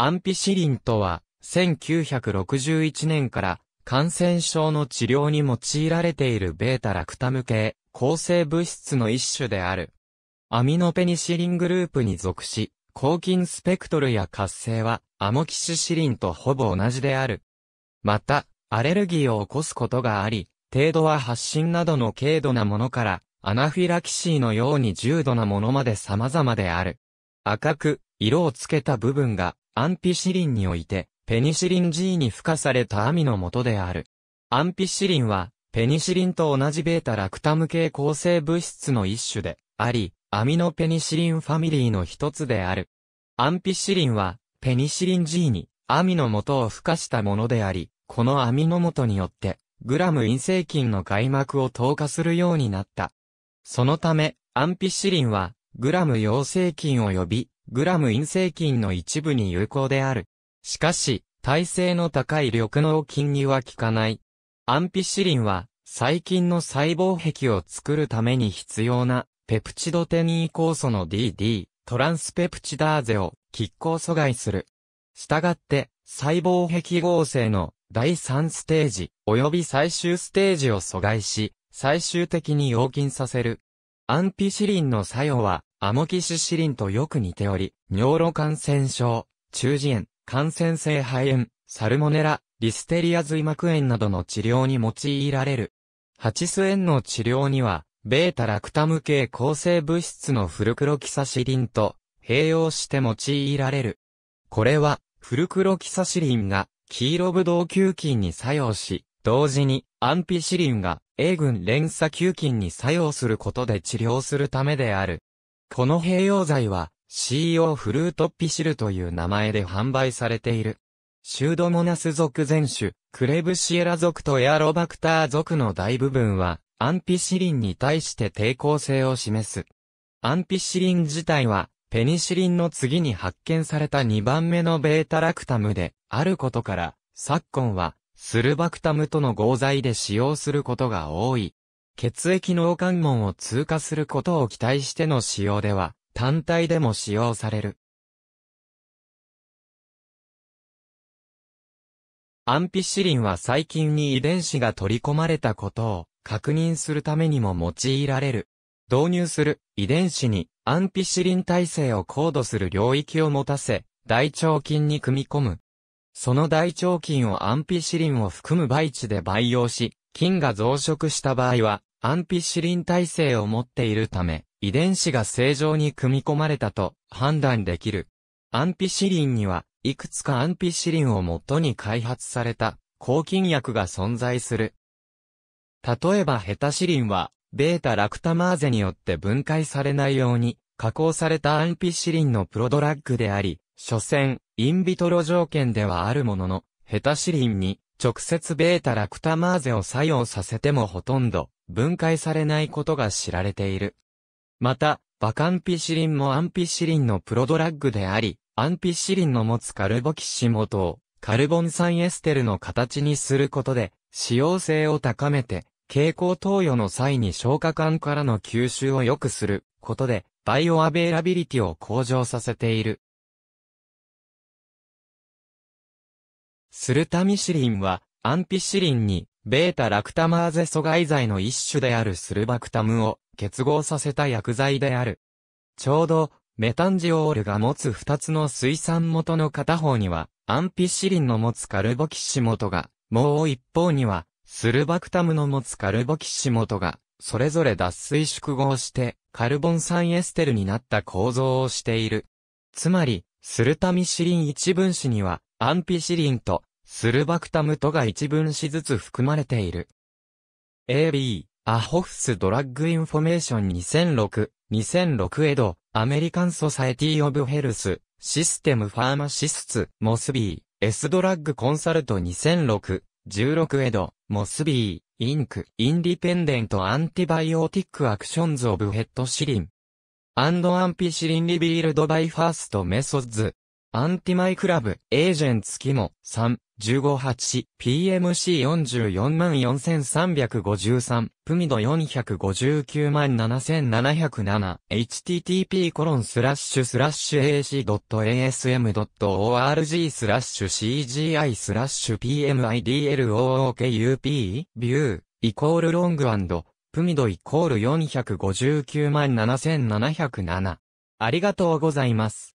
アンピシリンとは、1961年から感染症の治療に用いられているベータラクタム系抗生物質の一種である。アミノペニシリングループに属し、抗菌スペクトルや活性はアモキシシリンとほぼ同じである。また、アレルギーを起こすことがあり、程度は発疹などの軽度なものから、アナフィラキシーのように重度なものまで様々である。赤く、色をつけた部分がアンピシリンにおいて、ペニシリン G に付加された網のの元である。アンピシリンは、ペニシリンと同じベータラクタム系構成物質の一種であり、アミノペニシリンファミリーの一つである。アンピシリンは、ペニシリン G に、アミの元を付加したものであり、このアミノ元によって、グラム陰性菌の外膜を透過するようになった。そのため、アンピシリンは、グラム陽性菌を呼びグラム陰性菌の一部に有効である。しかし、耐性の高い緑脳菌には効かない。アンピシリンは、細菌の細胞壁を作るために必要な、ペプチドテニー酵素の DD、トランスペプチダーゼを、拮抗阻害する。したがって、細胞壁合成の第3ステージ、及び最終ステージを阻害し、最終的に要菌させる。アンピシリンの作用は、アモキシシリンとよく似ており、尿路感染症、中耳炎、感染性肺炎、サルモネラ、リステリア髄膜炎などの治療に用いられる。ハチス炎の治療には、ベータラクタム系抗生物質のフルクロキサシリンと併用して用いられる。これは、フルクロキサシリンが黄色ブドウ球菌に作用し、同時にアンピシリンが A 群連鎖球菌に作用することで治療するためである。この併用剤は CO フルートピシルという名前で販売されている。シュードモナス属全種、クレブシエラ属とエアロバクター属の大部分は、アンピシリンに対して抵抗性を示す。アンピシリン自体は、ペニシリンの次に発見された2番目のベータラクタムで、あることから、昨今は、スルバクタムとの合剤で使用することが多い。血液脳関門を通過することを期待しての使用では、単体でも使用される。アンピシリンは細菌に遺伝子が取り込まれたことを確認するためにも用いられる。導入する遺伝子にアンピシリン耐性を高度する領域を持たせ、大腸菌に組み込む。その大腸菌をアンピシリンを含む培地で培養し、菌が増殖した場合は、アンピシリン耐性を持っているため、遺伝子が正常に組み込まれたと判断できる。アンピシリンには、いくつかアンピシリンを元に開発された抗菌薬が存在する。例えばヘタシリンは、ベータラクタマーゼによって分解されないように、加工されたアンピシリンのプロドラッグであり、所詮、インビトロ条件ではあるものの、ヘタシリンに直接ベータラクタマーゼを作用させてもほとんど分解されないことが知られている。また、バカンピシリンもアンピシリンのプロドラッグであり、アンピシリンの持つカルボキシモトをカルボン酸エステルの形にすることで、使用性を高めて、蛍光投与の際に消化管からの吸収を良くすることで、バイオアベイラビリティを向上させている。スルタミシリンは、アンピシリンにベータラクタマーゼ阻害剤の一種であるスルバクタムを結合させた薬剤である。ちょうど、メタンジオールが持つ二つの水産元の片方には、アンピシリンの持つカルボキシ元が、もう一方には、スルバクタムの持つカルボキシ元が、それぞれ脱水縮合して、カルボン酸エステルになった構造をしている。つまり、スルタミシリン一分子には、アンピシリンとスルバクタムとが一分子ずつ含まれている。AB、アホフスドラッグインフォメーション2006、2006エド、アメリカンソサエティオブヘルス、システムファーマシスツ、モスビー、S ドラッグコンサルト2006、16エド、モスビー、インク、インディペンデントアンティバイオティックアクションズオブヘッドシリン。アンドアンピシリンリビールドバイファーストメソッズ。アンティマイクラブ、エージェンツキモ、3、15-8、PMC444,4353、プミド459,7707、http コロンスラッシュスラッシュ ac.asm.org スラッシュ cgi スラッシュ PMIDLOOKUP、ビュー、イコールロングプミドイコール459,7707。ありがとうございます。